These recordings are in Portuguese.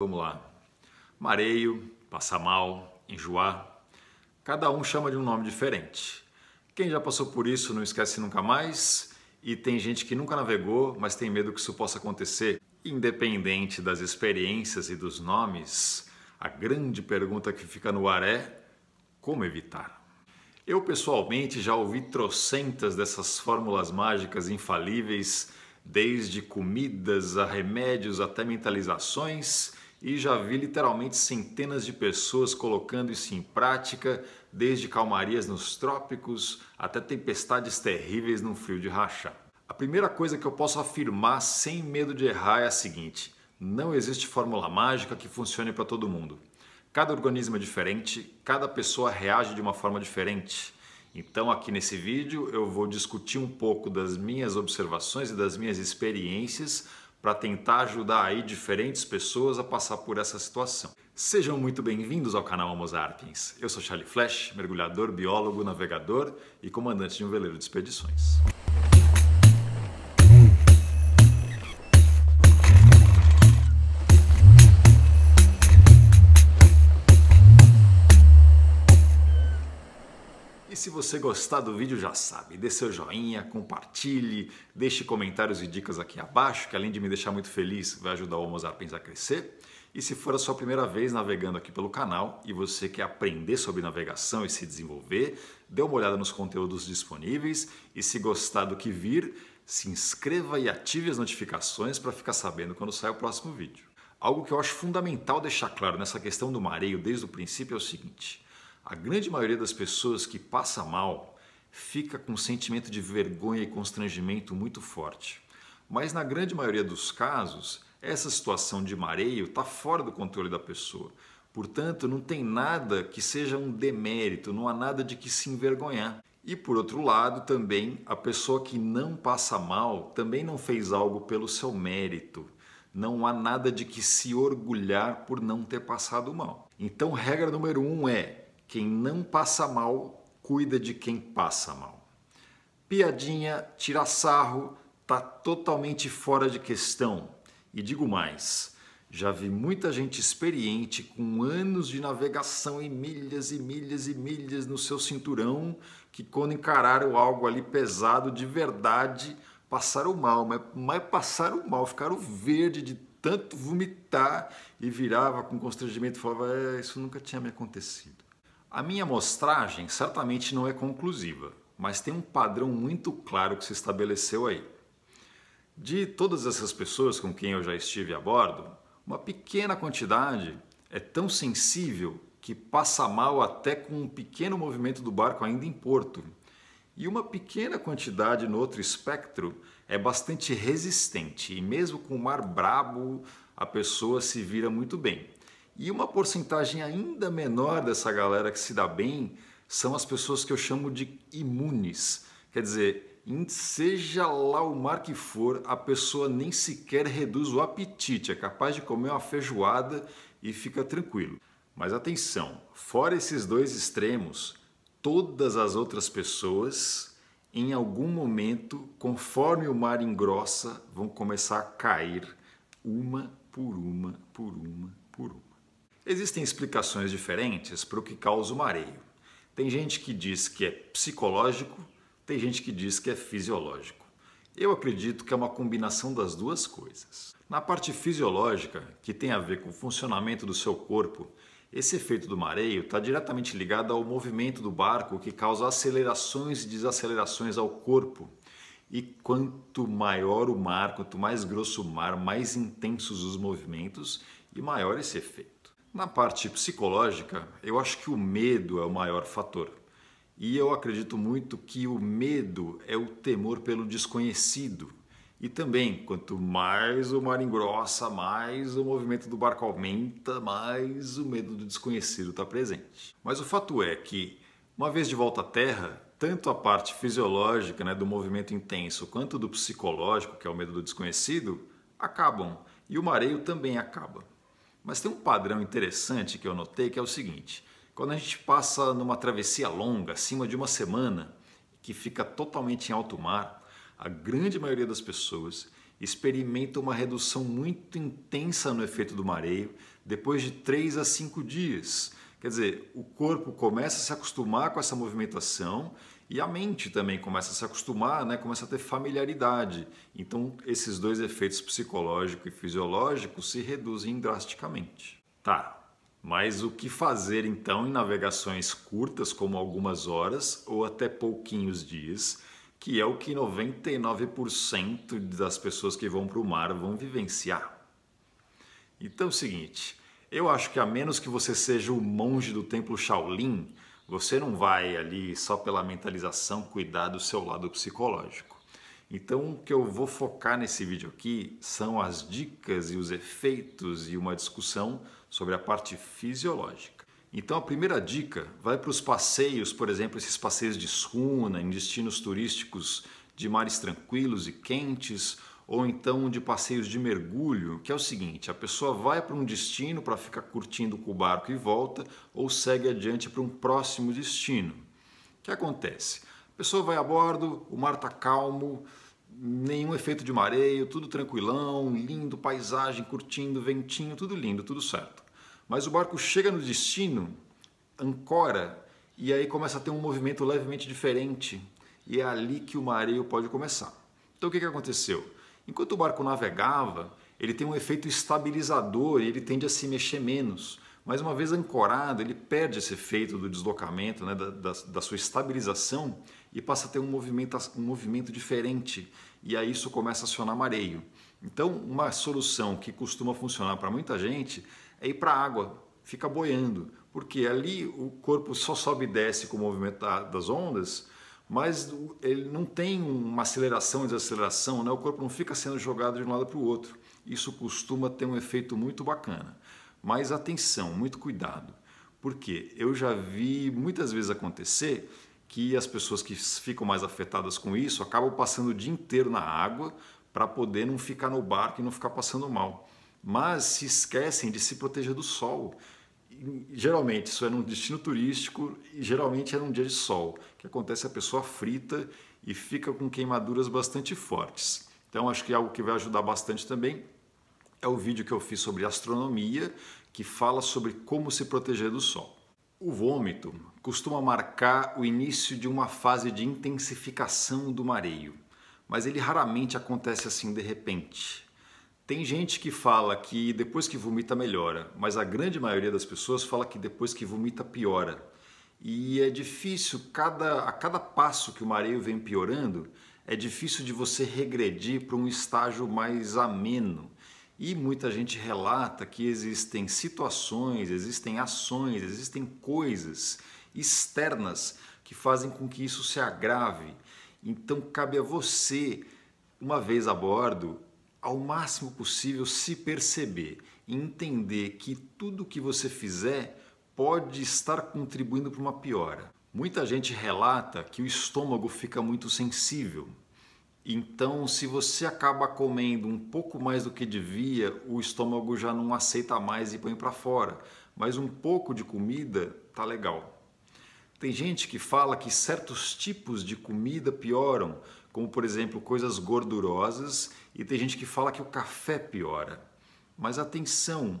Vamos lá. Mareio, passar mal, enjoar. Cada um chama de um nome diferente. Quem já passou por isso não esquece nunca mais. E tem gente que nunca navegou, mas tem medo que isso possa acontecer. Independente das experiências e dos nomes, a grande pergunta que fica no ar é: como evitar? Eu pessoalmente já ouvi trocentas dessas fórmulas mágicas infalíveis, desde comidas a remédios até mentalizações e já vi literalmente centenas de pessoas colocando isso em prática, desde calmarias nos trópicos até tempestades terríveis num frio de Racha. A primeira coisa que eu posso afirmar sem medo de errar é a seguinte: não existe fórmula mágica que funcione para todo mundo. Cada organismo é diferente, cada pessoa reage de uma forma diferente. Então, aqui nesse vídeo, eu vou discutir um pouco das minhas observações e das minhas experiências para tentar ajudar aí diferentes pessoas a passar por essa situação. Sejam muito bem-vindos ao canal Homo Sapiens. Eu sou Charlie Flash, mergulhador, biólogo, navegador e comandante de um veleiro de expedições. se você gostar do vídeo, já sabe, dê seu joinha, compartilhe, deixe comentários e dicas aqui abaixo, que além de me deixar muito feliz, vai ajudar o Homo a crescer. E se for a sua primeira vez navegando aqui pelo canal e você quer aprender sobre navegação e se desenvolver, dê uma olhada nos conteúdos disponíveis e se gostar do que vir, se inscreva e ative as notificações para ficar sabendo quando sai o próximo vídeo. Algo que eu acho fundamental deixar claro nessa questão do mareio desde o princípio é o seguinte: a grande maioria das pessoas que passa mal fica com um sentimento de vergonha e constrangimento muito forte. Mas na grande maioria dos casos, essa situação de mareio está fora do controle da pessoa. Portanto, não tem nada que seja um demérito, não há nada de que se envergonhar. E por outro lado, também a pessoa que não passa mal também não fez algo pelo seu mérito. Não há nada de que se orgulhar por não ter passado mal. Então, regra número um é quem não passa mal, cuida de quem passa mal. Piadinha, tira sarro, tá totalmente fora de questão. E digo mais, já vi muita gente experiente com anos de navegação e milhas e milhas e milhas no seu cinturão que quando encararam algo ali pesado de verdade, passaram mal, mas, mas passaram mal, ficaram verde de tanto vomitar e virava com constrangimento e falava, é, isso nunca tinha me acontecido. A minha amostragem certamente não é conclusiva, mas tem um padrão muito claro que se estabeleceu aí. De todas essas pessoas com quem eu já estive a bordo, uma pequena quantidade é tão sensível que passa mal até com um pequeno movimento do barco ainda em porto. E uma pequena quantidade no outro espectro é bastante resistente e mesmo com o mar brabo, a pessoa se vira muito bem. E uma porcentagem ainda menor dessa galera que se dá bem são as pessoas que eu chamo de imunes. Quer dizer, seja lá o mar que for, a pessoa nem sequer reduz o apetite, é capaz de comer uma feijoada e fica tranquilo. Mas atenção, fora esses dois extremos, todas as outras pessoas, em algum momento, conforme o mar engrossa, vão começar a cair uma por uma, por uma, por uma. Existem explicações diferentes para o que causa o mareio. Tem gente que diz que é psicológico, tem gente que diz que é fisiológico. Eu acredito que é uma combinação das duas coisas. Na parte fisiológica, que tem a ver com o funcionamento do seu corpo, esse efeito do mareio está diretamente ligado ao movimento do barco que causa acelerações e desacelerações ao corpo. E quanto maior o mar, quanto mais grosso o mar, mais intensos os movimentos e maior esse efeito. Na parte psicológica, eu acho que o medo é o maior fator. E eu acredito muito que o medo é o temor pelo desconhecido. E também, quanto mais o mar engrossa, mais o movimento do barco aumenta, mais o medo do desconhecido está presente. Mas o fato é que, uma vez de volta à Terra, tanto a parte fisiológica, né, do movimento intenso, quanto do psicológico, que é o medo do desconhecido, acabam. E o mareio também acaba. Mas tem um padrão interessante que eu notei que é o seguinte: quando a gente passa numa travessia longa, acima de uma semana, que fica totalmente em alto mar, a grande maioria das pessoas experimenta uma redução muito intensa no efeito do mareio depois de 3 a 5 dias. Quer dizer, o corpo começa a se acostumar com essa movimentação e a mente também começa a se acostumar, né? começa a ter familiaridade. Então, esses dois efeitos psicológico e fisiológico se reduzem drasticamente. Tá, mas o que fazer então em navegações curtas, como algumas horas ou até pouquinhos dias, que é o que 99% das pessoas que vão para o mar vão vivenciar? Então é o seguinte, eu acho que a menos que você seja o monge do templo Shaolin, você não vai ali só pela mentalização cuidar do seu lado psicológico. Então, o que eu vou focar nesse vídeo aqui são as dicas e os efeitos e uma discussão sobre a parte fisiológica. Então, a primeira dica vai para os passeios, por exemplo, esses passeios de suna em destinos turísticos de mares tranquilos e quentes, ou então de passeios de mergulho, que é o seguinte: a pessoa vai para um destino para ficar curtindo com o barco e volta, ou segue adiante para um próximo destino. O que acontece? A pessoa vai a bordo, o mar está calmo, nenhum efeito de mareio, tudo tranquilão, lindo, paisagem, curtindo, ventinho, tudo lindo, tudo certo. Mas o barco chega no destino, ancora, e aí começa a ter um movimento levemente diferente, e é ali que o mareio pode começar. Então o que, que aconteceu? Enquanto o barco navegava, ele tem um efeito estabilizador e ele tende a se mexer menos. Mas uma vez ancorado, ele perde esse efeito do deslocamento, né, da, da, da, sua estabilização e passa a ter um movimento, um movimento diferente. E aí isso começa a acionar mareio. Então, uma solução que costuma funcionar para muita gente é ir para a água, fica boiando, porque ali o corpo só sobe e desce com o movimento das ondas mas ele não tem uma aceleração e desaceleração, né? o corpo não fica sendo jogado de um lado para o outro. Isso costuma ter um efeito muito bacana. Mas atenção, muito cuidado, porque eu já vi muitas vezes acontecer que as pessoas que ficam mais afetadas com isso acabam passando o dia inteiro na água para poder não ficar no barco e não ficar passando mal. Mas se esquecem de se proteger do sol geralmente isso era é um destino turístico e geralmente era é um dia de sol. que acontece a pessoa frita e fica com queimaduras bastante fortes. Então acho que é algo que vai ajudar bastante também é o vídeo que eu fiz sobre astronomia, que fala sobre como se proteger do sol. O vômito costuma marcar o início de uma fase de intensificação do mareio, mas ele raramente acontece assim de repente. Tem gente que fala que depois que vomita melhora, mas a grande maioria das pessoas fala que depois que vomita piora. E é difícil, cada, a cada passo que o mareio vem piorando, é difícil de você regredir para um estágio mais ameno. E muita gente relata que existem situações, existem ações, existem coisas externas que fazem com que isso se agrave. Então cabe a você, uma vez a bordo, ao máximo possível se perceber e entender que tudo que você fizer pode estar contribuindo para uma piora. Muita gente relata que o estômago fica muito sensível. Então, se você acaba comendo um pouco mais do que devia, o estômago já não aceita mais e põe para fora. Mas um pouco de comida tá legal. Tem gente que fala que certos tipos de comida pioram, como por exemplo coisas gordurosas, e tem gente que fala que o café piora. Mas atenção,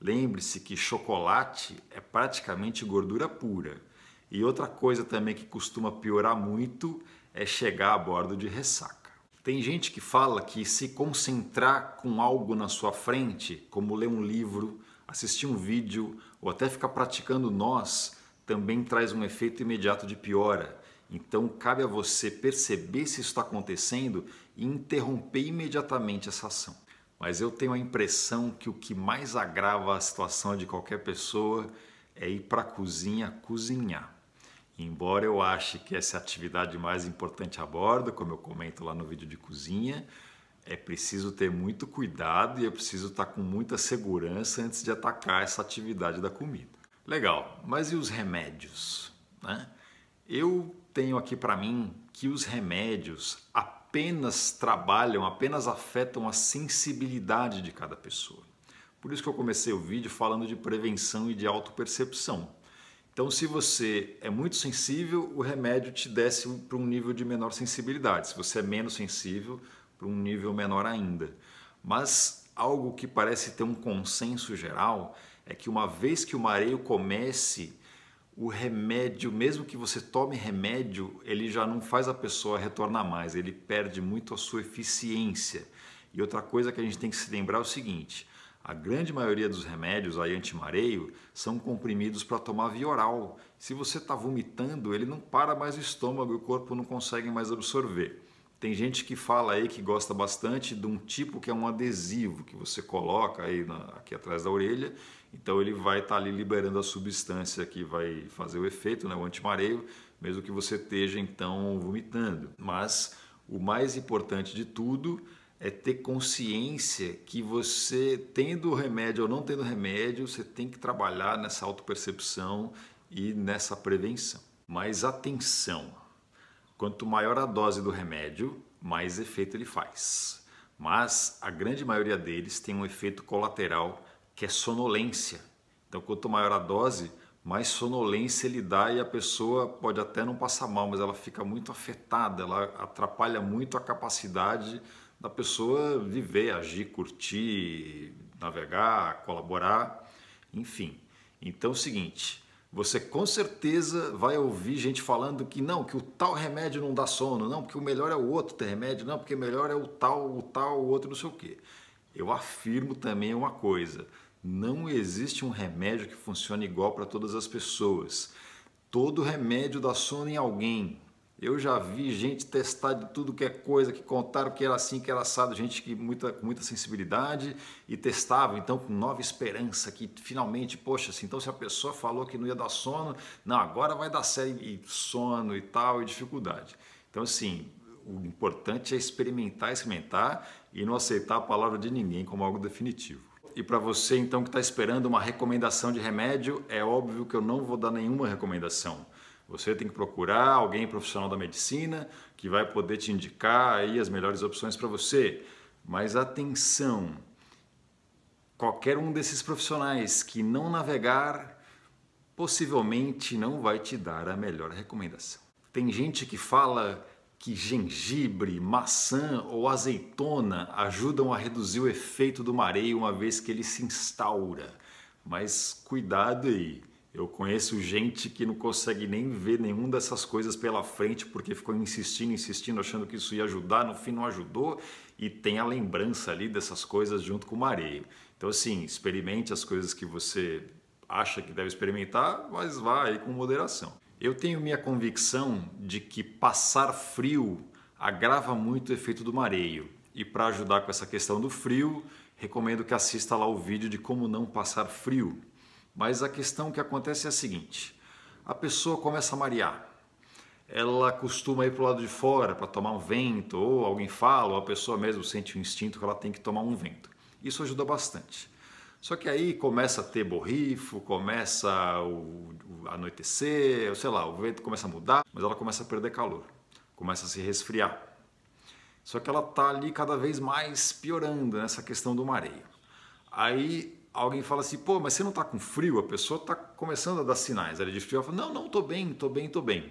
lembre-se que chocolate é praticamente gordura pura. E outra coisa também que costuma piorar muito é chegar a bordo de ressaca. Tem gente que fala que se concentrar com algo na sua frente, como ler um livro, assistir um vídeo ou até ficar praticando nós, também traz um efeito imediato de piora. Então, cabe a você perceber se isso está acontecendo e interromper imediatamente essa ação. Mas eu tenho a impressão que o que mais agrava a situação de qualquer pessoa é ir para a cozinha cozinhar. Embora eu ache que essa é a atividade mais importante a bordo, como eu comento lá no vídeo de cozinha, é preciso ter muito cuidado e é preciso estar tá com muita segurança antes de atacar essa atividade da comida. Legal, mas e os remédios? Né? Eu tenho aqui para mim que os remédios apenas trabalham, apenas afetam a sensibilidade de cada pessoa. Por isso que eu comecei o vídeo falando de prevenção e de autopercepção. Então, se você é muito sensível, o remédio te desce para um nível de menor sensibilidade. Se você é menos sensível, para um nível menor ainda. Mas algo que parece ter um consenso geral é que uma vez que o mareio comece, o remédio, mesmo que você tome remédio, ele já não faz a pessoa retornar mais, ele perde muito a sua eficiência. E outra coisa que a gente tem que se lembrar é o seguinte: a grande maioria dos remédios aí mareio são comprimidos para tomar via oral. Se você está vomitando, ele não para mais o estômago e o corpo não consegue mais absorver. Tem gente que fala aí que gosta bastante de um tipo que é um adesivo que você coloca aí na, aqui atrás da orelha. Então ele vai estar tá ali liberando a substância que vai fazer o efeito, né, o antimareio, mesmo que você esteja então vomitando. Mas o mais importante de tudo é ter consciência que você tendo remédio ou não tendo remédio, você tem que trabalhar nessa autopercepção e nessa prevenção. Mas atenção, Quanto maior a dose do remédio, mais efeito ele faz. Mas a grande maioria deles tem um efeito colateral que é sonolência. Então, quanto maior a dose, mais sonolência ele dá e a pessoa pode até não passar mal, mas ela fica muito afetada, ela atrapalha muito a capacidade da pessoa viver, agir, curtir, navegar, colaborar, enfim. Então, é o seguinte, você com certeza vai ouvir gente falando que não, que o tal remédio não dá sono, não, porque o melhor é o outro ter remédio, não, porque melhor é o tal, o tal, o outro, não sei o quê. Eu afirmo também uma coisa: não existe um remédio que funcione igual para todas as pessoas. Todo remédio dá sono em alguém, eu já vi gente testar de tudo que é coisa, que contaram que era assim, que era assado, gente que muita, com muita sensibilidade e testava, então com nova esperança, que finalmente, poxa, assim, então se a pessoa falou que não ia dar sono, não, agora vai dar sério e sono e tal, e dificuldade. Então, assim, o importante é experimentar, experimentar e não aceitar a palavra de ninguém como algo definitivo. E para você, então, que está esperando uma recomendação de remédio, é óbvio que eu não vou dar nenhuma recomendação você tem que procurar alguém profissional da medicina que vai poder te indicar aí as melhores opções para você. Mas atenção, qualquer um desses profissionais que não navegar possivelmente não vai te dar a melhor recomendação. Tem gente que fala que gengibre, maçã ou azeitona ajudam a reduzir o efeito do mareio uma vez que ele se instaura. Mas cuidado aí, eu conheço gente que não consegue nem ver nenhuma dessas coisas pela frente porque ficou insistindo, insistindo, achando que isso ia ajudar, no fim não ajudou e tem a lembrança ali dessas coisas junto com o mareio. Então, assim, experimente as coisas que você acha que deve experimentar, mas vá aí com moderação. Eu tenho minha convicção de que passar frio agrava muito o efeito do mareio. E para ajudar com essa questão do frio, recomendo que assista lá o vídeo de como não passar frio mas a questão que acontece é a seguinte: a pessoa começa a marear. Ela costuma ir para o lado de fora para tomar um vento, ou alguém fala, ou a pessoa mesmo sente o um instinto que ela tem que tomar um vento. Isso ajuda bastante. Só que aí começa a ter borrifo, começa a anoitecer, sei lá, o vento começa a mudar, mas ela começa a perder calor, começa a se resfriar. Só que ela está ali cada vez mais piorando nessa questão do mareio. Aí alguém fala assim, pô, mas você não está com frio? A pessoa está começando a dar sinais ali de frio. Ela fala, não, não, estou bem, estou bem, estou bem.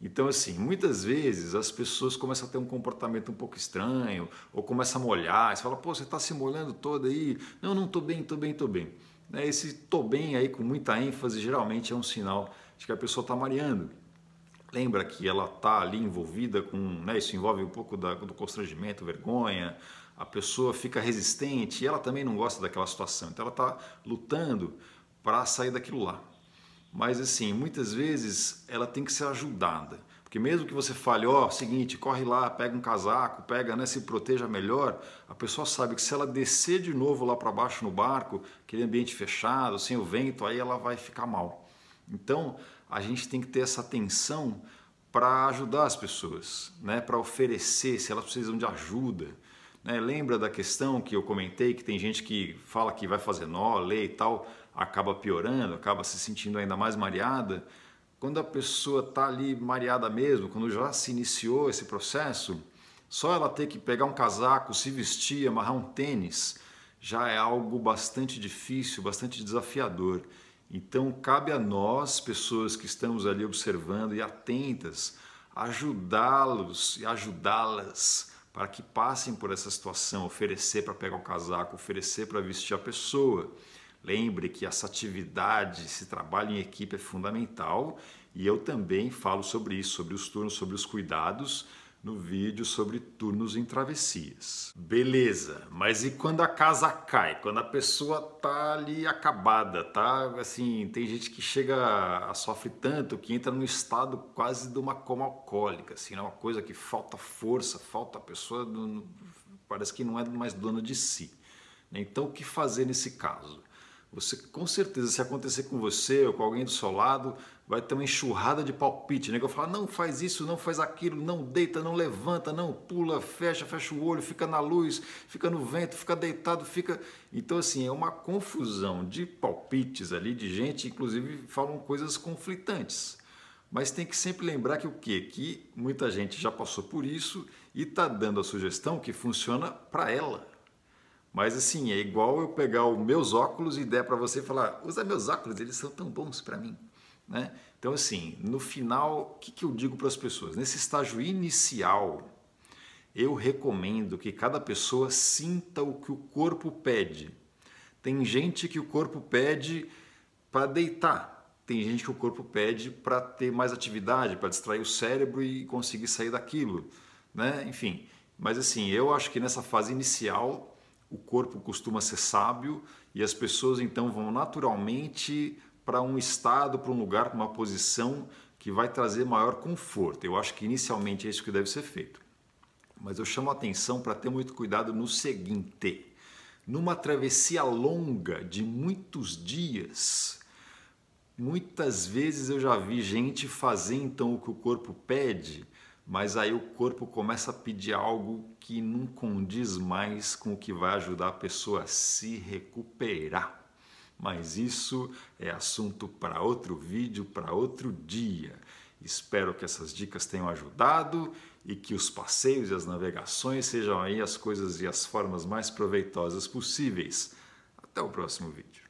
Então, assim, muitas vezes as pessoas começam a ter um comportamento um pouco estranho, ou começam a molhar, você fala, pô, você está se molhando toda aí. Não, não, estou bem, estou bem, estou bem. Né, esse estou bem aí com muita ênfase geralmente é um sinal de que a pessoa está mareando. Lembra que ela está ali envolvida com. Né, isso envolve um pouco da, do constrangimento, vergonha, a pessoa fica resistente e ela também não gosta daquela situação. Então ela está lutando para sair daquilo lá. Mas assim, muitas vezes ela tem que ser ajudada. Porque mesmo que você fale, ó, oh, seguinte, corre lá, pega um casaco, pega, né, se proteja melhor, a pessoa sabe que se ela descer de novo lá para baixo no barco, aquele ambiente fechado, sem o vento, aí ela vai ficar mal. Então, a gente tem que ter essa atenção para ajudar as pessoas, né, para oferecer se elas precisam de ajuda. Né? Lembra da questão que eu comentei que tem gente que fala que vai fazer nó, lê e tal, acaba piorando, acaba se sentindo ainda mais mareada? Quando a pessoa está ali mareada mesmo, quando já se iniciou esse processo, só ela ter que pegar um casaco, se vestir, amarrar um tênis, já é algo bastante difícil, bastante desafiador. Então, cabe a nós, pessoas que estamos ali observando e atentas, ajudá-los e ajudá-las para que passem por essa situação, oferecer para pegar o casaco, oferecer para vestir a pessoa. Lembre que essa atividade, esse trabalho em equipe é fundamental e eu também falo sobre isso, sobre os turnos, sobre os cuidados, no vídeo sobre turnos em travessias. Beleza, mas e quando a casa cai? Quando a pessoa tá ali acabada, tá assim, tem gente que chega a sofre tanto que entra num estado quase de uma coma alcoólica, assim, é uma coisa que falta força, falta a pessoa parece que não é mais dona de si. Então, o que fazer nesse caso? Você com certeza se acontecer com você ou com alguém do seu lado, vai ter uma enxurrada de palpite, né? Que eu falo, não faz isso, não faz aquilo, não deita, não levanta, não pula, fecha, fecha o olho, fica na luz, fica no vento, fica deitado, fica. Então, assim, é uma confusão de palpites ali, de gente, inclusive falam coisas conflitantes. Mas tem que sempre lembrar que o quê? Que muita gente já passou por isso e está dando a sugestão que funciona para ela. Mas assim, é igual eu pegar os meus óculos e der para você e falar: usa meus óculos, eles são tão bons para mim. Né? Então, assim, no final, o que, que eu digo para as pessoas? Nesse estágio inicial, eu recomendo que cada pessoa sinta o que o corpo pede. Tem gente que o corpo pede para deitar, tem gente que o corpo pede para ter mais atividade, para distrair o cérebro e conseguir sair daquilo, né? Enfim, mas assim, eu acho que nessa fase inicial o corpo costuma ser sábio e as pessoas então vão naturalmente para um estado, para um lugar, para uma posição que vai trazer maior conforto. Eu acho que inicialmente é isso que deve ser feito. Mas eu chamo a atenção para ter muito cuidado no seguinte: numa travessia longa de muitos dias, muitas vezes eu já vi gente fazer então o que o corpo pede, mas aí o corpo começa a pedir algo que não condiz mais com o que vai ajudar a pessoa a se recuperar. Mas isso é assunto para outro vídeo, para outro dia. Espero que essas dicas tenham ajudado e que os passeios e as navegações sejam aí as coisas e as formas mais proveitosas possíveis. Até o próximo vídeo.